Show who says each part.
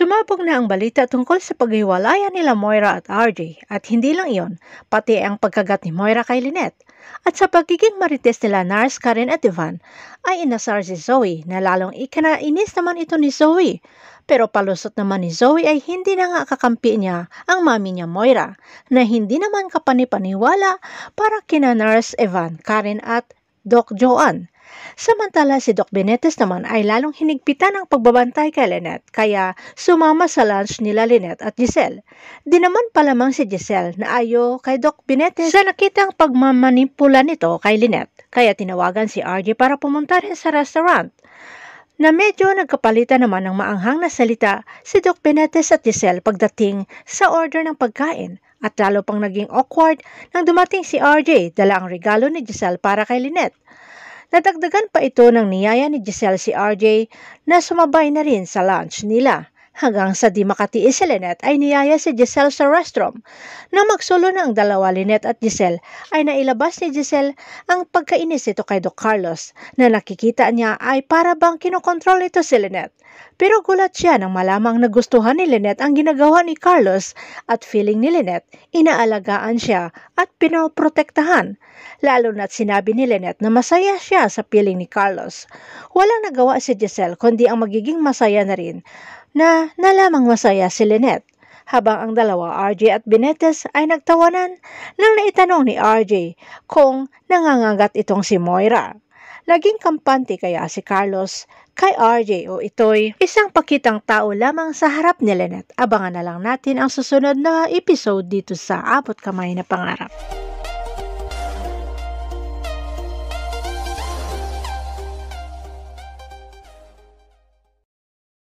Speaker 1: Sumabog na ang balita tungkol sa paghiwalayan nila Moira at RJ at hindi lang iyon, pati ang pagkagat ni Moira kay Lynette. At sa pagiging marites nila Nars, Karen at Ivan ay inasar si Zoe na lalong ikanainis naman ito ni Zoe. Pero palusot naman ni Zoe ay hindi na nga kakampi niya ang mami niya Moira na hindi naman kapanipaniwala para kina Nars, Ivan, Karen at Doc Joan. Samantala si Doc Benetes naman ay lalong hinigpitan ang pagbabantay kay Lynette kaya sumama sa lunch nila Lynette at Giselle. Di naman palamang si Giselle na ayo kay Doc Benetes sa ang pagmamanipula nito kay Lynette kaya tinawagan si RJ para pumunta rin sa restaurant na medyo nagkapalitan naman ng maanghang na salita si Doc Benetes at Giselle pagdating sa order ng pagkain. At lalo pang naging awkward nang dumating si RJ dala ang regalo ni Giselle para kay Lynette. Nadagdagan pa ito ng niyaya ni Giselle si RJ na sumabay na rin sa lunch nila. Hanggang sa di makatiis si Lynette ay niyaya si Giselle sa restroom. Nang magsulo na ang dalawa Lynette at Giselle ay nailabas ni Giselle ang pagkainis ito kay Doc Carlos na nakikita niya ay para bang kinokontrol ito si Lynette. Pero gulat siya nang malamang nagustuhan ni Lynette ang ginagawa ni Carlos at feeling ni Lynette inaalagaan siya at pinoprotektahan. Lalo na't sinabi ni Lynette na masaya siya sa piling ni Carlos. Walang nagawa si Giselle kundi ang magiging masaya na rin na nalamang masaya si Lynette habang ang dalawa RJ at Benetes ay nagtawanan nang naitanong ni RJ kung nangangagat itong si Moira. Laging kampante kaya si Carlos kay RJ o ito'y isang pakitang tao lamang sa harap ni Lynette. Abangan na lang natin ang susunod na episode dito sa Abot Kamay na Pangarap.